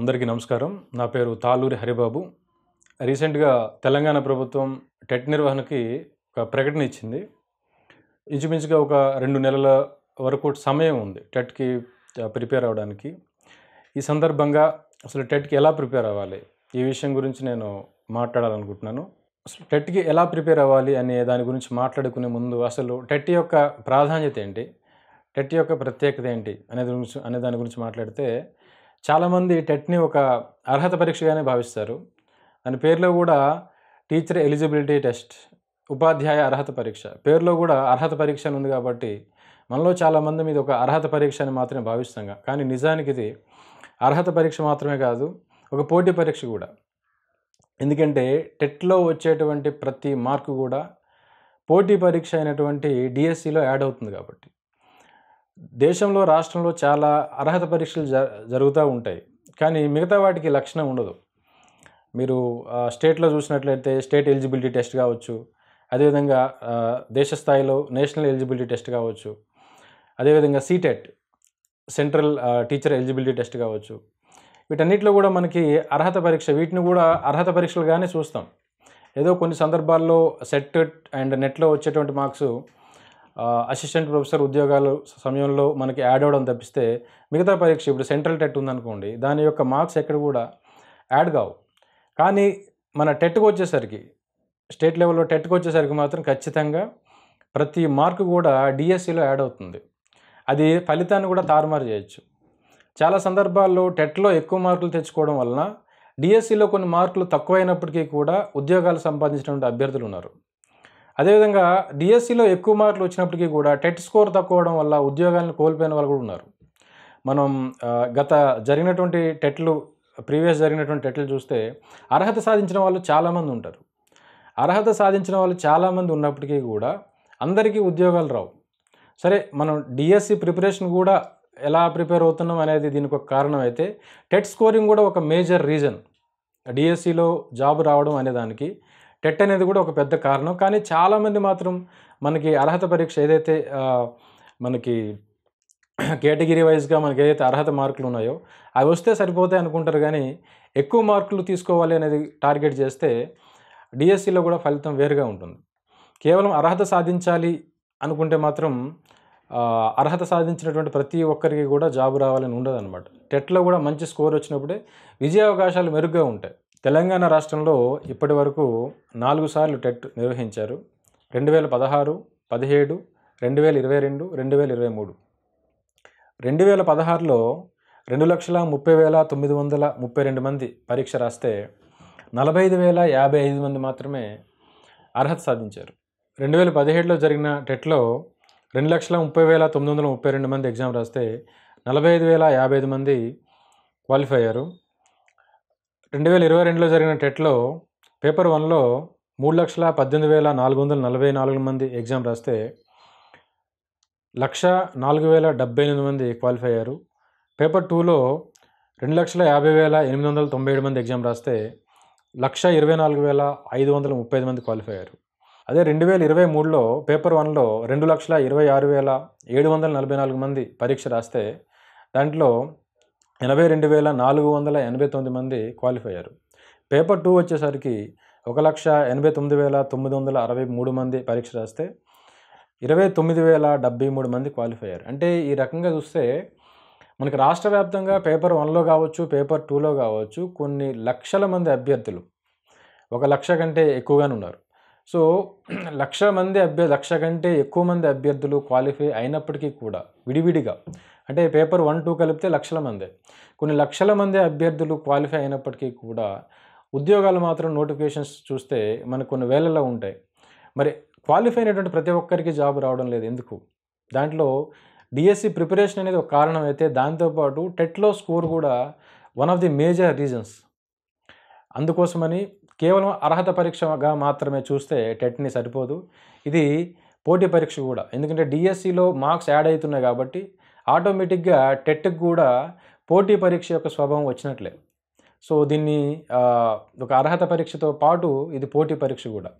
అందరికీ నమస్కారం నా పేరు తాలూరి హరిబాబు రీసెంట్గా తెలంగాణ ప్రభుత్వం టెట్ నిర్వహణకి ఒక ప్రకటన ఇచ్చింది ఇంచుమించుగా ఒక రెండు నెలల వరకు సమయం ఉంది టెట్కి ప్రిపేర్ అవ్వడానికి ఈ సందర్భంగా అసలు టెట్కి ఎలా ప్రిపేర్ అవ్వాలి ఈ విషయం గురించి నేను మాట్లాడాలనుకుంటున్నాను అసలు టెట్కి ఎలా ప్రిపేర్ అవ్వాలి అనే దాని గురించి మాట్లాడుకునే ముందు అసలు టెట్ యొక్క ప్రాధాన్యత ఏంటి టెట్ యొక్క ప్రత్యేకత ఏంటి అనే గురించి అనే దాని గురించి మాట్లాడితే చాలామంది టెట్ని ఒక అర్హత పరీక్షగానే భావిస్తారు దాని పేరులో కూడా టీచర్ ఎలిజిబిలిటీ టెస్ట్ ఉపాధ్యాయ అర్హత పరీక్ష పేరులో కూడా అర్హత పరీక్ష ఉంది కాబట్టి మనలో చాలామంది మీద ఒక అర్హత పరీక్ష అని మాత్రమే భావిస్తాం కానీ నిజానికి ఇది అర్హత పరీక్ష మాత్రమే కాదు ఒక పోటీ పరీక్ష కూడా ఎందుకంటే టెట్లో వచ్చేటువంటి ప్రతి మార్కు కూడా పోటీ పరీక్ష అయినటువంటి డిఎస్సిలో యాడ్ అవుతుంది కాబట్టి దేశంలో రాష్ట్రంలో చాలా అర్హత పరీక్షలు జ జరుగుతూ ఉంటాయి కానీ మిగతా వాటికి లక్షణం ఉండదు మీరు స్టేట్లో చూసినట్లయితే స్టేట్ ఎలిజిబిలిటీ టెస్ట్ కావచ్చు అదేవిధంగా దేశ స్థాయిలో నేషనల్ ఎలిజిబిలిటీ టెస్ట్ కావచ్చు అదేవిధంగా CTET central teacher eligibility test కావచ్చు వీటన్నిటిలో కూడా మనకి అర్హత పరీక్ష వీటిని కూడా అర్హత పరీక్షలుగానే చూస్తాం ఏదో కొన్ని సందర్భాల్లో సెట్ అండ్ నెట్లో వచ్చేటువంటి మార్క్స్ అసిస్టెంట్ ప్రొఫెసర్ ఉద్యోగాలు సమయంలో మనకి యాడ్ అవ్వడం తప్పిస్తే మిగతా పరీక్ష ఇప్పుడు సెంట్రల్ టెట్ ఉందనుకోండి దాని యొక్క మార్క్స్ ఎక్కడ కూడా యాడ్ కావు కానీ మన టెట్కు వచ్చేసరికి స్టేట్ లెవెల్లో టెట్కు వచ్చేసరికి మాత్రం ఖచ్చితంగా ప్రతి మార్క్ కూడా డిఎస్సిలో యాడ్ అవుతుంది అది ఫలితాన్ని కూడా తారుమారు చేయొచ్చు చాలా సందర్భాల్లో టెట్లో ఎక్కువ మార్కులు తెచ్చుకోవడం వలన డిఎస్సిలో కొన్ని మార్కులు తక్కువైనప్పటికీ కూడా ఉద్యోగాలు సంపాదించినటువంటి అభ్యర్థులు ఉన్నారు అదేవిధంగా డిఎస్సిలో ఎక్కువ మార్కులు వచ్చినప్పటికీ కూడా టెట్ స్కోర్ తక్కువడం వల్ల ఉద్యోగాలను కోల్పోయిన వాళ్ళు కూడా ఉన్నారు మనం గత జరిగినటువంటి టెట్లు ప్రీవియస్ జరిగినటువంటి టెట్లు చూస్తే అర్హత సాధించిన వాళ్ళు చాలామంది ఉంటారు అర్హత సాధించిన వాళ్ళు చాలామంది ఉన్నప్పటికీ కూడా అందరికీ ఉద్యోగాలు రావు సరే మనం డిఎస్సి ప్రిపరేషన్ కూడా ఎలా ప్రిపేర్ అవుతున్నాం అనేది దీనికి ఒక కారణం అయితే టెట్ స్కోరింగ్ కూడా ఒక మేజర్ రీజన్ డిఎస్సిలో జాబ్ రావడం అనేదానికి టెట్ అనేది కూడా ఒక పెద్ద కారణం కానీ చాలామంది మాత్రం మనకి అర్హత పరీక్ష ఏదైతే మనకి కేటగిరీ వైజ్గా మనకి ఏదైతే అర్హత మార్కులు ఉన్నాయో అవి వస్తే సరిపోతాయి అనుకుంటారు కానీ ఎక్కువ మార్కులు తీసుకోవాలి అనేది టార్గెట్ చేస్తే డిఎస్సిలో కూడా ఫలితం వేరుగా ఉంటుంది కేవలం అర్హత సాధించాలి అనుకుంటే మాత్రం అర్హత సాధించినటువంటి ప్రతి ఒక్కరికి కూడా జాబు రావాలని ఉండదు అనమాట టెట్లో కూడా మంచి స్కోర్ వచ్చినప్పుడే విజయావకాశాలు మెరుగ్గా ఉంటాయి తెలంగాణ రాష్ట్రంలో ఇప్పటి వరకు నాలుగు సార్లు టెట్ నిర్వహించారు రెండు వేల పదహారు పదిహేడు రెండు వేల ఇరవై రెండు రెండు వేల ఇరవై మూడు రెండు వేల పదహారులో రెండు లక్షల ముప్పై వేల తొమ్మిది వందల ముప్పై రెండు మంది పరీక్ష రాస్తే నలభై ఐదు వేల యాభై ఐదు మంది మాత్రమే అర్హత సాధించారు రెండు వేల పదిహేడులో జరిగిన టెట్లో రెండు లక్షల ముప్పై వేల తొమ్మిది వందల ముప్పై రెండు మంది ఎగ్జామ్ రాస్తే నలభై ఐదు వేల యాభై ఐదు మంది క్వాలిఫై అయ్యారు రెండు వేల ఇరవై రెండులో జరిగిన టెట్లో పేపర్ వన్లో మూడు లక్షల పద్దెనిమిది వేల నాలుగు వందల నలభై నాలుగు మంది ఎగ్జామ్ రాస్తే లక్ష నాలుగు వేల డెబ్బై ఎనిమిది మంది క్వాలిఫై అయ్యారు పేపర్ టూలో రెండు లక్షల యాభై వేల ఎనిమిది వందల తొంభై ఏడు మంది ఎగ్జామ్ రాస్తే లక్ష ఇరవై నాలుగు వేల ఐదు వందల ముప్పై ఐదు మంది క్వాలిఫై అయ్యారు అదే రెండు వేల ఇరవై మూడులో పేపర్ వన్లో రెండు లక్షల ఇరవై ఆరు వేల ఏడు వందల నలభై నాలుగు మంది పరీక్ష రాస్తే దాంట్లో ఎనభై రెండు వేల నాలుగు వందల ఎనభై తొమ్మిది మంది క్వాలిఫై అయ్యారు పేపర్ టూ వచ్చేసరికి ఒక లక్ష ఎనభై తొమ్మిది వేల తొమ్మిది వందల అరవై మూడు మంది పరీక్ష రాస్తే ఇరవై తొమ్మిది వేల డెబ్బై మూడు మంది క్వాలిఫై అయ్యారు అంటే ఈ రకంగా చూస్తే మనకి రాష్ట్ర వ్యాప్తంగా పేపర్ వన్లో కావచ్చు పేపర్ టూలో కావచ్చు కొన్ని లక్షల మంది అభ్యర్థులు ఒక లక్ష కంటే ఎక్కువగానే ఉన్నారు సో లక్ష మంది అభ్య లక్ష కంటే ఎక్కువ మంది అభ్యర్థులు క్వాలిఫై అయినప్పటికీ కూడా విడివిడిగా అంటే పేపర్ వన్ టూ కలిపితే లక్షల మందే కొన్ని లక్షల మంది అభ్యర్థులు క్వాలిఫై అయినప్పటికీ కూడా ఉద్యోగాలు మాత్రం నోటిఫికేషన్స్ చూస్తే మనకు కొన్ని వేలలో ఉంటాయి మరి క్వాలిఫై అయినటువంటి ప్రతి ఒక్కరికి జాబ్ రావడం లేదు ఎందుకు దాంట్లో డిఎస్సి ప్రిపరేషన్ అనేది ఒక కారణం అయితే దాంతోపాటు టెట్లో స్కోర్ కూడా one of the major reasons అందుకోసమని కేవలం అర్హత పరీక్షగా మాత్రమే చూస్తే టెట్ని సరిపోదు ఇది పోటీ పరీక్ష కూడా ఎందుకంటే డిఎస్సిలో మార్క్స్ యాడ్ అవుతున్నాయి కాబట్టి ఆటోమేటిక్గా టెట్కి కూడా పోటీ పరీక్ష యొక్క స్వభావం వచ్చినట్లే సో దీన్ని ఒక అర్హత పరీక్షతో పాటు ఇది పోటీ పరీక్ష కూడా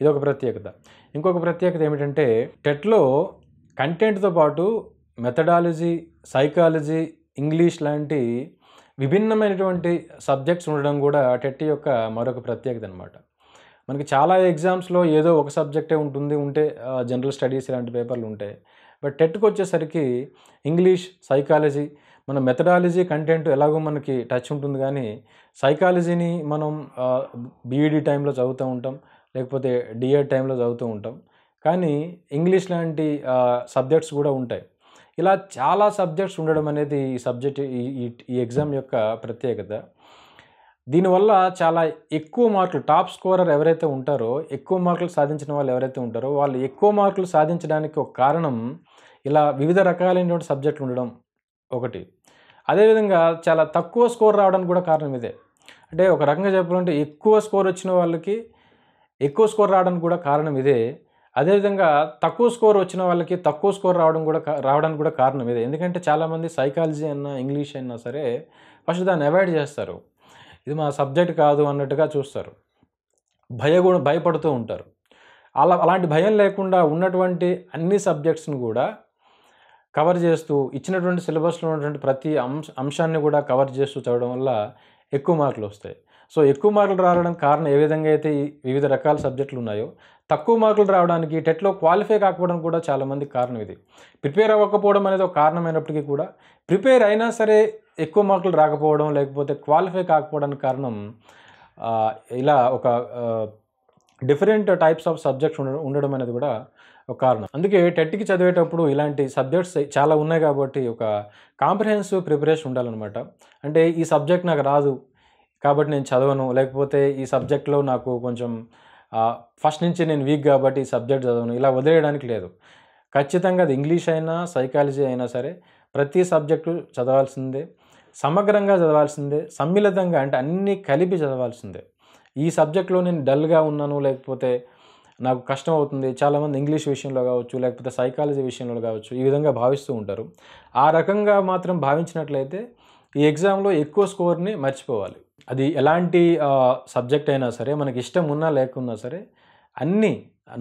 ఇది ఒక ప్రత్యేకత ఇంకొక ప్రత్యేకత ఏమిటంటే టెట్లో కంటెంట్తో పాటు మెథడాలజీ సైకాలజీ ఇంగ్లీష్ లాంటి విభిన్నమైనటువంటి సబ్జెక్ట్స్ ఉండడం కూడా టెట్ యొక్క మరొక ప్రత్యేకత అనమాట మనకి చాలా ఎగ్జామ్స్లో ఏదో ఒక సబ్జెక్టే ఉంటుంది ఉంటే జనరల్ స్టడీస్ ఇలాంటి పేపర్లు ఉంటాయి బట్ టెట్కి వచ్చేసరికి ఇంగ్లీష్ సైకాలజీ మన మెథడాలజీ కంటెంట్ ఎలాగో మనకి టచ్ ఉంటుంది కానీ సైకాలజీని మనం బీఈడి e టైంలో చదువుతూ ఉంటాం లేకపోతే డిఎడ్ e టైంలో చదువుతూ ఉంటాం కానీ ఇంగ్లీష్ లాంటి సబ్జెక్ట్స్ కూడా ఉంటాయి ఇలా చాలా సబ్జెక్ట్స్ ఉండడం అనేది ఈ సబ్జెక్ట్ ఈ ఈ ఎగ్జామ్ యొక్క ప్రత్యేకత దీనివల్ల చాలా ఎక్కువ మార్కులు టాప్ స్కోరర్ ఎవరైతే ఉంటారో ఎక్కువ మార్కులు సాధించిన వాళ్ళు ఎవరైతే ఉంటారో వాళ్ళు ఎక్కువ మార్కులు సాధించడానికి ఒక కారణం ఇలా వివిధ రకాలైనటువంటి సబ్జెక్టులు ఉండడం ఒకటి అదేవిధంగా చాలా తక్కువ స్కోర్ రావడానికి కూడా కారణం ఇదే అంటే ఒక రకంగా చెప్పాలంటే ఎక్కువ స్కోర్ వచ్చిన వాళ్ళకి ఎక్కువ స్కోర్ రావడానికి కూడా కారణం ఇదే అదేవిధంగా తక్కువ స్కోర్ వచ్చిన వాళ్ళకి తక్కువ స్కోర్ రావడం కూడా రావడానికి కూడా కారణం ఇదే ఎందుకంటే చాలామంది సైకాలజీ అయినా ఇంగ్లీష్ అయినా సరే ఫస్ట్ దాన్ని అవాయిడ్ చేస్తారు ఇది మా సబ్జెక్ట్ కాదు అన్నట్టుగా చూస్తారు భయగుణ భయపడుతూ ఉంటారు అలా అలాంటి భయం లేకుండా ఉన్నటువంటి అన్ని సబ్జెక్ట్స్ని కూడా కవర్ చేస్తూ ఇచ్చినటువంటి సిలబస్లో ఉన్నటువంటి ప్రతి అంశ అంశాన్ని కూడా కవర్ చేస్తూ చదవడం వల్ల ఎక్కువ మార్కులు వస్తాయి సో ఎక్కువ మార్కులు రావడానికి కారణం ఏ విధంగా అయితే వివిధ రకాల సబ్జెక్టులు ఉన్నాయో తక్కువ మార్కులు రావడానికి టెట్లో క్వాలిఫై కాకపోవడం కూడా చాలామంది కారణం ఇది ప్రిపేర్ అవ్వకపోవడం అనేది ఒక కారణమైనప్పటికీ కూడా ప్రిపేర్ అయినా సరే ఎక్కువ మార్కులు రాకపోవడం లేకపోతే క్వాలిఫై కాకపోవడానికి కారణం ఇలా ఒక డిఫరెంట్ టైప్స్ ఆఫ్ సబ్జెక్ట్స్ ఉండడం అనేది కూడా ఒక కారణం అందుకే టెట్కి చదివేటప్పుడు ఇలాంటి సబ్జెక్ట్స్ చాలా ఉన్నాయి కాబట్టి ఒక కాంప్రిహెన్సివ్ ప్రిపరేషన్ ఉండాలన్నమాట అంటే ఈ సబ్జెక్ట్ నాకు రాదు కాబట్టి నేను చదవను లేకపోతే ఈ సబ్జెక్ట్లో నాకు కొంచెం ఫస్ట్ నుంచి నేను వీక్ కాబట్టి ఈ సబ్జెక్ట్ చదవను ఇలా వదిలేయడానికి లేదు ఖచ్చితంగా అది ఇంగ్లీష్ అయినా సైకాలజీ అయినా సరే ప్రతి సబ్జెక్టు చదవాల్సిందే సమగ్రంగా చదవాల్సిందే సమ్మిళితంగా అంటే అన్నీ కలిపి చదవాల్సిందే ఈ సబ్జెక్ట్లో నేను డల్గా ఉన్నాను లేకపోతే నాకు కష్టం అవుతుంది చాలామంది ఇంగ్లీష్ విషయంలో కావచ్చు లేకపోతే సైకాలజీ విషయంలో కావచ్చు ఈ విధంగా భావిస్తూ ఉంటారు ఆ రకంగా మాత్రం భావించినట్లయితే ఈ ఎగ్జామ్లో ఎక్కువ స్కోర్ని మర్చిపోవాలి అది ఎలాంటి సబ్జెక్ట్ అయినా సరే మనకి ఇష్టం ఉన్నా లేకున్నా సరే అన్ని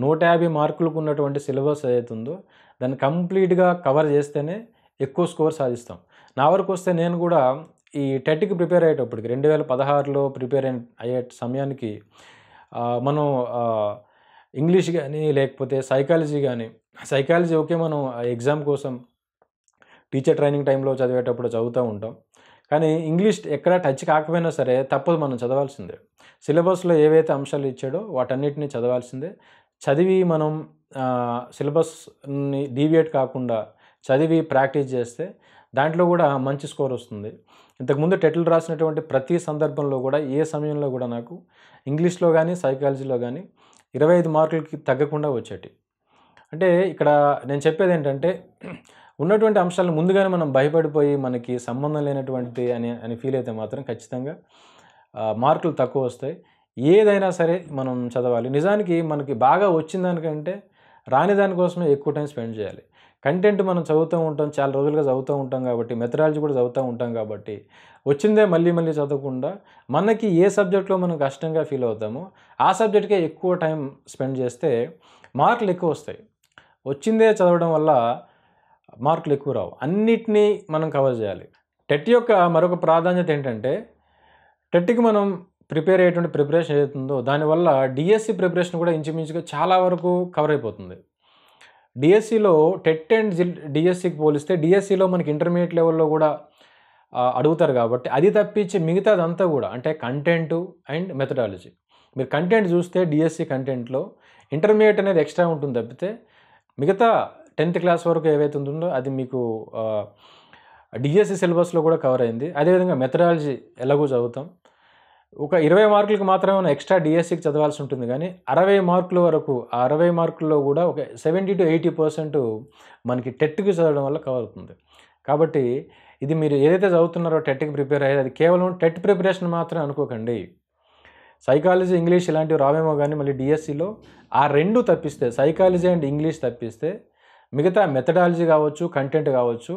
నూట యాభై మార్కులకు ఉన్నటువంటి సిలబస్ ఏదైతుందో దాన్ని కంప్లీట్గా కవర్ చేస్తేనే ఎక్కువ స్కోర్ సాధిస్తాం నా వరకు వస్తే నేను కూడా ఈ టెట్కి ప్రిపేర్ అయ్యేటప్పటికి రెండు వేల పదహారులో ప్రిపేర్ అయ్యే సమయానికి మనం ఇంగ్లీష్ కానీ లేకపోతే సైకాలజీ కానీ సైకాలజీ ఓకే మనం ఎగ్జామ్ కోసం టీచర్ ట్రైనింగ్ టైంలో చదివేటప్పుడు చదువుతూ ఉంటాం కానీ ఇంగ్లీష్ ఎక్కడ టచ్ కాకపోయినా సరే తప్పదు మనం చదవాల్సిందే సిలబస్లో ఏవైతే అంశాలు ఇచ్చాడో వాటన్నిటిని చదవాల్సిందే చదివి మనం సిలబస్ని డీవియేట్ కాకుండా చదివి ప్రాక్టీస్ చేస్తే దాంట్లో కూడా మంచి స్కోర్ వస్తుంది ఇంతకుముందు టెటిల్ రాసినటువంటి ప్రతి సందర్భంలో కూడా ఏ సమయంలో కూడా నాకు ఇంగ్లీష్లో కానీ సైకాలజీలో కానీ ఇరవై ఐదు మార్కులకి తగ్గకుండా వచ్చేటి అంటే ఇక్కడ నేను చెప్పేది ఏంటంటే ఉన్నటువంటి అంశాలను ముందుగానే మనం భయపడిపోయి మనకి సంబంధం లేనటువంటి అని అని ఫీల్ అయితే మాత్రం ఖచ్చితంగా మార్కులు తక్కువ వస్తాయి ఏదైనా సరే మనం చదవాలి నిజానికి మనకి బాగా వచ్చిన దానికంటే రాని దానికోసమే ఎక్కువ టైం స్పెండ్ చేయాలి కంటెంట్ మనం చదువుతూ ఉంటాం చాలా రోజులుగా చదువుతూ ఉంటాం కాబట్టి మెథడాలజీ కూడా చదువుతూ ఉంటాం కాబట్టి వచ్చిందే మళ్ళీ మళ్ళీ చదవకుండా మనకి ఏ సబ్జెక్ట్లో మనం కష్టంగా ఫీల్ అవుతామో ఆ సబ్జెక్ట్కే ఎక్కువ టైం స్పెండ్ చేస్తే మార్కులు ఎక్కువ వస్తాయి వచ్చిందే చదవడం వల్ల మార్కులు ఎక్కువ రావు అన్నిటినీ మనం కవర్ చేయాలి టెట్ యొక్క మరొక ప్రాధాన్యత ఏంటంటే టెట్కి మనం ప్రిపేర్ అయ్యేటువంటి ప్రిపరేషన్ ఏదైతుందో దానివల్ల డిఎస్సి ప్రిపరేషన్ కూడా ఇంచుమించుగా చాలా వరకు కవర్ అయిపోతుంది డిఎస్సిలో టెట్ అండ్ డిఎస్సికి పోలిస్తే డిఎస్సిలో మనకి ఇంటర్మీడియట్ లెవెల్లో కూడా అడుగుతారు కాబట్టి అది తప్పించి అంతా కూడా అంటే కంటెంటు అండ్ మెథడాలజీ మీరు కంటెంట్ చూస్తే డిఎస్సి కంటెంట్లో ఇంటర్మీడియట్ అనేది ఎక్స్ట్రా ఉంటుంది తప్పితే మిగతా టెన్త్ క్లాస్ వరకు ఏవైతే ఉంటుందో అది మీకు డిఎస్సి సిలబస్లో కూడా కవర్ అయింది అదేవిధంగా మెథడాలజీ ఎలాగో చదువుతాం ఒక ఇరవై మార్కులకు మాత్రమే ఎక్స్ట్రా డిఎస్సికి e చదవాల్సి ఉంటుంది కానీ అరవై మార్కుల వరకు ఆ అరవై మార్కుల్లో కూడా ఒక సెవెంటీ టు ఎయిటీ పర్సెంట్ మనకి టెట్కి చదవడం వల్ల కవర్ అవుతుంది కాబట్టి ఇది మీరు ఏదైతే చదువుతున్నారో టెట్కి ప్రిపేర్ అయ్యేది అది కేవలం టెట్ ప్రిపరేషన్ మాత్రమే అనుకోకండి సైకాలజీ ఇంగ్లీష్ ఇలాంటివి రావేమో కానీ మళ్ళీ డిఎస్సిలో e ఆ రెండు తప్పిస్తే సైకాలజీ అండ్ ఇంగ్లీష్ తప్పిస్తే మిగతా మెథడాలజీ కావచ్చు కంటెంట్ కావచ్చు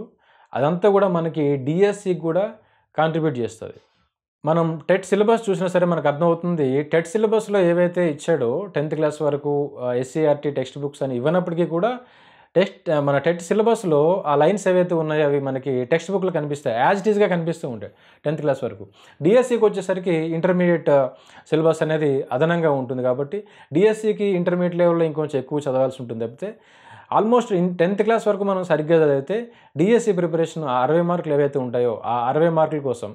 అదంతా కూడా మనకి డిఎస్సికి e కూడా కాంట్రిబ్యూట్ చేస్తుంది మనం టెట్ సిలబస్ చూసినా సరే మనకు అర్థమవుతుంది టెట్ సిలబస్లో ఏవైతే ఇచ్చాడో టెన్త్ క్లాస్ వరకు ఎస్సీఆర్టీ e టెక్స్ట్ బుక్స్ అని ఇవ్వనప్పటికీ కూడా టెక్స్ట్ మన టెట్ సిలబస్లో ఆ లైన్స్ ఏవైతే ఉన్నాయో అవి మనకి టెక్స్ట్ బుక్లో కనిపిస్తాయి యాజ్ ఇట్ ఈస్గా కనిపిస్తూ ఉంటాయి టెన్త్ క్లాస్ వరకు డిఎస్సికి e వచ్చేసరికి ఇంటర్మీడియట్ సిలబస్ అనేది అదనంగా ఉంటుంది కాబట్టి డిఎస్సికి e ఇంటర్మీడియట్ లెవెల్లో ఇంకొంచెం ఎక్కువ చదవాల్సి ఉంటుంది తప్పితే ఆల్మోస్ట్ ఇన్ టెన్త్ క్లాస్ వరకు మనం సరిగ్గా చదివితే డిఎస్సి ప్రిపరేషన్ అరవై మార్కులు ఏవైతే ఉంటాయో ఆ అరవై మార్కుల కోసం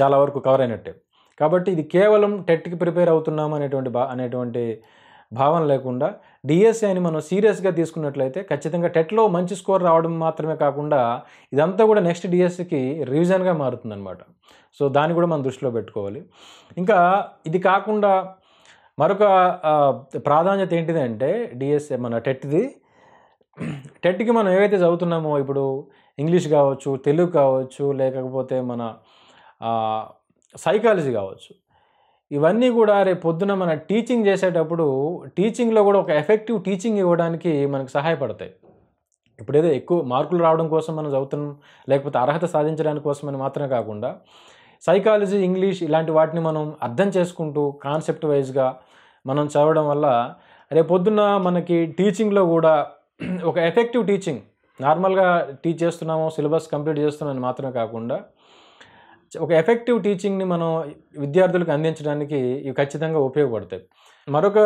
చాలా వరకు కవర్ అయినట్టే కాబట్టి ఇది కేవలం టెట్కి ప్రిపేర్ అవుతున్నాము అనేటువంటి బా అనేటువంటి భావన లేకుండా డిఎస్ఏ అని మనం సీరియస్గా తీసుకున్నట్లయితే ఖచ్చితంగా టెట్లో మంచి స్కోర్ రావడం మాత్రమే కాకుండా ఇదంతా కూడా నెక్స్ట్ డిఎస్సికి రివిజన్గా మారుతుందన్నమాట సో దాన్ని కూడా మనం దృష్టిలో పెట్టుకోవాలి ఇంకా ఇది కాకుండా మరొక ప్రాధాన్యత ఏంటిది అంటే డిఎస్ఏ మన టెట్ది టెట్కి మనం ఏవైతే చదువుతున్నామో ఇప్పుడు ఇంగ్లీష్ కావచ్చు తెలుగు కావచ్చు లేకపోతే మన సైకాలజీ కావచ్చు ఇవన్నీ కూడా రేపు పొద్దున మన టీచింగ్ చేసేటప్పుడు టీచింగ్లో కూడా ఒక ఎఫెక్టివ్ టీచింగ్ ఇవ్వడానికి మనకు సహాయపడతాయి ఇప్పుడేదో ఎక్కువ మార్కులు రావడం కోసం మనం చదువుతున్నాం లేకపోతే అర్హత సాధించడానికి కోసం అని మాత్రమే కాకుండా సైకాలజీ ఇంగ్లీష్ ఇలాంటి వాటిని మనం అర్థం చేసుకుంటూ కాన్సెప్ట్ వైజ్గా మనం చదవడం వల్ల రేపొద్దున మనకి టీచింగ్లో కూడా ఒక ఎఫెక్టివ్ టీచింగ్ నార్మల్గా టీచ్ చేస్తున్నాము సిలబస్ కంప్లీట్ చేస్తున్నామని మాత్రమే కాకుండా ఒక ఎఫెక్టివ్ టీచింగ్ని మనం విద్యార్థులకు అందించడానికి ఇవి ఖచ్చితంగా ఉపయోగపడతాయి మరొక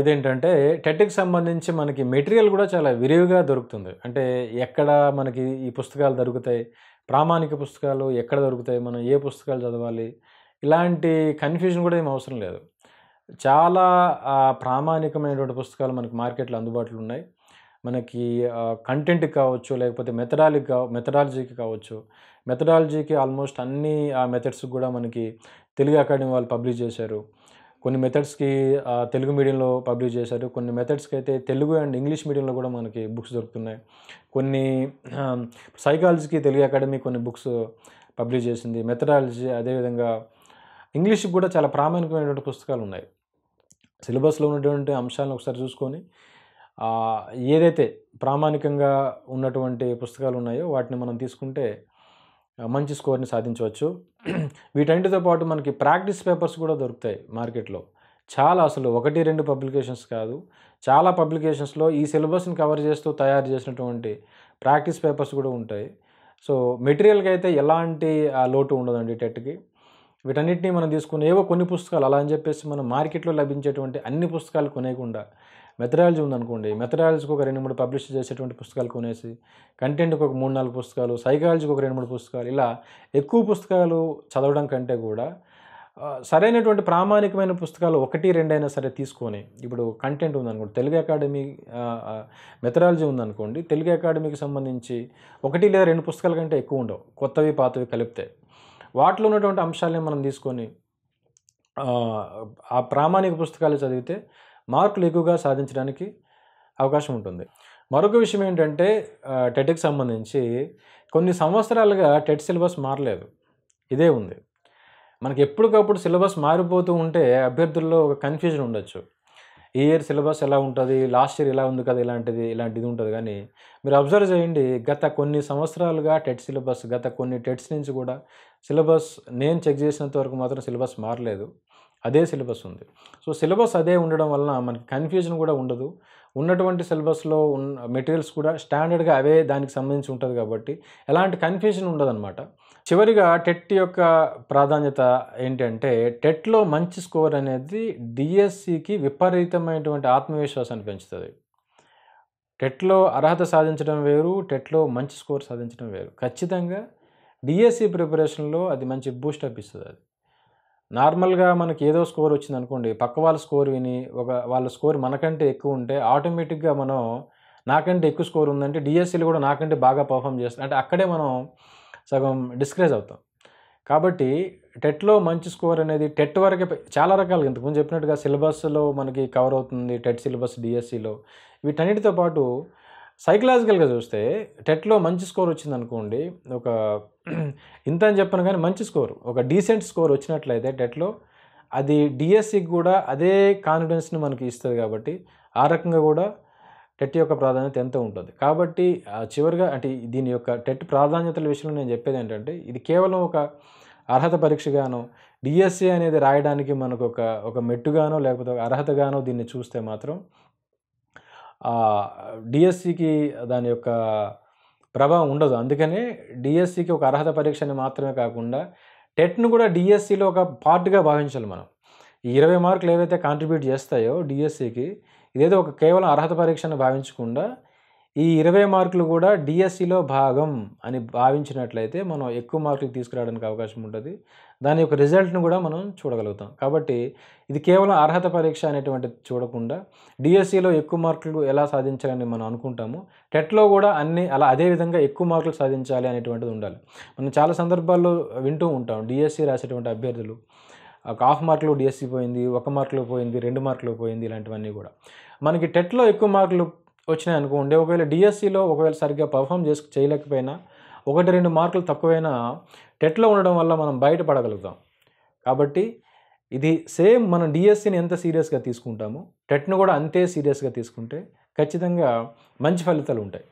ఇదేంటంటే టెట్కి సంబంధించి మనకి మెటీరియల్ కూడా చాలా విరివిగా దొరుకుతుంది అంటే ఎక్కడ మనకి ఈ పుస్తకాలు దొరుకుతాయి ప్రామాణిక పుస్తకాలు ఎక్కడ దొరుకుతాయి మనం ఏ పుస్తకాలు చదవాలి ఇలాంటి కన్ఫ్యూజన్ కూడా ఏం అవసరం లేదు చాలా ప్రామాణికమైనటువంటి పుస్తకాలు మనకి మార్కెట్లో అందుబాటులో ఉన్నాయి మనకి కంటెంట్కి కావచ్చు లేకపోతే మెథడాలజీ కావ మెథడాలజీకి కావచ్చు మెథడాలజీకి ఆల్మోస్ట్ అన్ని ఆ మెథడ్స్ కూడా మనకి తెలుగు అకాడమీ వాళ్ళు పబ్లిష్ చేశారు కొన్ని మెథడ్స్కి తెలుగు మీడియంలో పబ్లిష్ చేశారు కొన్ని మెథడ్స్కి అయితే తెలుగు అండ్ ఇంగ్లీష్ మీడియంలో కూడా మనకి బుక్స్ దొరుకుతున్నాయి కొన్ని సైకాలజీకి తెలుగు అకాడమీ కొన్ని బుక్స్ పబ్లిష్ చేసింది మెథడాలజీ అదేవిధంగా ఇంగ్లీష్కి కూడా చాలా ప్రామాణికమైనటువంటి పుస్తకాలు ఉన్నాయి సిలబస్లో ఉన్నటువంటి అంశాలను ఒకసారి చూసుకొని ఏదైతే ప్రామాణికంగా ఉన్నటువంటి పుస్తకాలు ఉన్నాయో వాటిని మనం తీసుకుంటే మంచి స్కోర్ని సాధించవచ్చు వీటన్నిటితో పాటు మనకి ప్రాక్టీస్ పేపర్స్ కూడా దొరుకుతాయి మార్కెట్లో చాలా అసలు ఒకటి రెండు పబ్లికేషన్స్ కాదు చాలా పబ్లికేషన్స్లో ఈ సిలబస్ని కవర్ చేస్తూ తయారు చేసినటువంటి ప్రాక్టీస్ పేపర్స్ కూడా ఉంటాయి సో మెటీరియల్కి అయితే ఎలాంటి లోటు ఉండదండి టెట్కి వీటన్నిటినీ మనం తీసుకుని ఏవో కొన్ని పుస్తకాలు అలా అని చెప్పేసి మనం మార్కెట్లో లభించేటువంటి అన్ని పుస్తకాలు కొనేయకుండా మెథడాలజీ ఉందనుకోండి మెథడాలజీకి ఒక రెండు మూడు పబ్లిష్ చేసేటువంటి పుస్తకాలు కొనేసి కంటెంట్కి ఒక మూడు నాలుగు పుస్తకాలు సైకాలజీకి ఒక రెండు మూడు పుస్తకాలు ఇలా ఎక్కువ పుస్తకాలు చదవడం కంటే కూడా సరైనటువంటి ప్రామాణికమైన పుస్తకాలు ఒకటి రెండైనా సరే తీసుకొని ఇప్పుడు కంటెంట్ ఉందనుకోండి తెలుగు అకాడమీ మెథడాలజీ ఉందనుకోండి తెలుగు అకాడమీకి సంబంధించి ఒకటి లేదా రెండు పుస్తకాల కంటే ఎక్కువ ఉండవు కొత్తవి పాతవి కలిపితే వాటిలో ఉన్నటువంటి అంశాలని మనం తీసుకొని ఆ ప్రామాణిక పుస్తకాలు చదివితే మార్కులు ఎక్కువగా సాధించడానికి అవకాశం ఉంటుంది మరొక విషయం ఏంటంటే టెట్కి సంబంధించి కొన్ని సంవత్సరాలుగా టెట్ సిలబస్ మారలేదు ఇదే ఉంది మనకి ఎప్పటికప్పుడు సిలబస్ మారిపోతూ ఉంటే అభ్యర్థుల్లో ఒక కన్ఫ్యూజన్ ఉండొచ్చు ఈ ఇయర్ సిలబస్ ఎలా ఉంటుంది లాస్ట్ ఇయర్ ఎలా ఉంది కదా ఇలాంటిది ఇలాంటిది ఉంటుంది కానీ మీరు అబ్జర్వ్ చేయండి గత కొన్ని సంవత్సరాలుగా టెట్ సిలబస్ గత కొన్ని టెట్స్ నుంచి కూడా సిలబస్ నేను చెక్ చేసినంత వరకు మాత్రం సిలబస్ మారలేదు అదే సిలబస్ ఉంది సో సిలబస్ అదే ఉండడం వలన మనకి కన్ఫ్యూజన్ కూడా ఉండదు ఉన్నటువంటి సిలబస్లో ఉన్న మెటీరియల్స్ కూడా స్టాండర్డ్గా అవే దానికి సంబంధించి ఉంటుంది కాబట్టి ఎలాంటి కన్ఫ్యూజన్ ఉండదన్నమాట చివరిగా టెట్ యొక్క ప్రాధాన్యత ఏంటంటే టెట్లో మంచి స్కోర్ అనేది డిఎస్సికి విపరీతమైనటువంటి ఆత్మవిశ్వాసాన్ని పెంచుతుంది టెట్లో అర్హత సాధించడం వేరు టెట్లో మంచి స్కోర్ సాధించడం వేరు ఖచ్చితంగా డిఎస్సి ప్రిపరేషన్లో అది మంచి బూస్ట్ అప్ ఇస్తుంది అది నార్మల్గా మనకి ఏదో స్కోర్ వచ్చింది అనుకోండి పక్క వాళ్ళ స్కోర్ విని ఒక వాళ్ళ స్కోర్ మనకంటే ఎక్కువ ఉంటే ఆటోమేటిక్గా మనం నాకంటే ఎక్కువ స్కోర్ ఉందంటే డిఎస్సీలు కూడా నాకంటే బాగా పర్ఫామ్ చేస్తుంది అంటే అక్కడే మనం సగం డిస్కరేజ్ అవుతాం కాబట్టి టెట్లో మంచి స్కోర్ అనేది టెట్ వరకే చాలా రకాలుగా ఇంతకుముందు చెప్పినట్టుగా సిలబస్లో మనకి కవర్ అవుతుంది టెట్ సిలబస్ డిఎస్సిలో వీటన్నిటితో పాటు సైకలాజికల్గా చూస్తే టెట్లో మంచి స్కోర్ వచ్చింది అనుకోండి ఒక ఇంత అని చెప్పను కానీ మంచి స్కోర్ ఒక డీసెంట్ స్కోర్ వచ్చినట్లయితే టెట్లో అది డిఎస్సికి e కూడా అదే కాన్ఫిడెన్స్ని మనకి ఇస్తుంది కాబట్టి ఆ రకంగా కూడా టెట్ యొక్క ప్రాధాన్యత ఎంత ఉంటుంది కాబట్టి చివరిగా అంటే దీని యొక్క టెట్ ప్రాధాన్యతల విషయంలో నేను చెప్పేది ఏంటంటే ఇది కేవలం ఒక అర్హత పరీక్షగానో డిఎస్సి e అనేది రాయడానికి మనకు ఒక ఒక మెట్టుగానో లేకపోతే ఒక అర్హతగానో దీన్ని చూస్తే మాత్రం డిఎస్సికి దాని యొక్క ప్రభావం ఉండదు అందుకనే డిఎస్సికి ఒక అర్హత పరీక్షని మాత్రమే కాకుండా టెట్ను కూడా డిఎస్సిలో ఒక పార్ట్గా భావించాలి మనం ఈ ఇరవై మార్కులు ఏవైతే కాంట్రిబ్యూట్ చేస్తాయో డిఎస్సికి ఇదేదో ఒక కేవలం అర్హత పరీక్షను భావించకుండా ఈ ఇరవై మార్కులు కూడా డిఎస్సిలో e భాగం అని భావించినట్లయితే మనం ఎక్కువ మార్కులు తీసుకురావడానికి అవకాశం ఉంటుంది దాని యొక్క రిజల్ట్ను కూడా మనం చూడగలుగుతాం కాబట్టి ఇది కేవలం అర్హత పరీక్ష అనేటువంటిది చూడకుండా డిఎస్సిలో e ఎక్కువ మార్కులు ఎలా సాధించాలని మనం అనుకుంటాము టెట్లో కూడా అన్ని అలా అదేవిధంగా ఎక్కువ మార్కులు సాధించాలి అనేటువంటిది ఉండాలి మనం చాలా సందర్భాల్లో వింటూ ఉంటాం డిఎస్సి e రాసేటువంటి అభ్యర్థులు ఒక హాఫ్ మార్కులు డిఎస్సి పోయింది ఒక మార్కులో పోయింది రెండు మార్కులు పోయింది ఇలాంటివన్నీ కూడా మనకి టెట్లో ఎక్కువ మార్కులు వచ్చినాయి అనుకోండి ఒకవేళ డిఎస్సిలో ఒకవేళ సరిగ్గా పర్ఫామ్ చేసు చేయలేకపోయినా ఒకటి రెండు మార్కులు తక్కువైనా టెట్లో ఉండడం వల్ల మనం బయటపడగలుగుతాం కాబట్టి ఇది సేమ్ మనం డిఎస్సిని ఎంత సీరియస్గా తీసుకుంటామో టెట్ను కూడా అంతే సీరియస్గా తీసుకుంటే ఖచ్చితంగా మంచి ఫలితాలు ఉంటాయి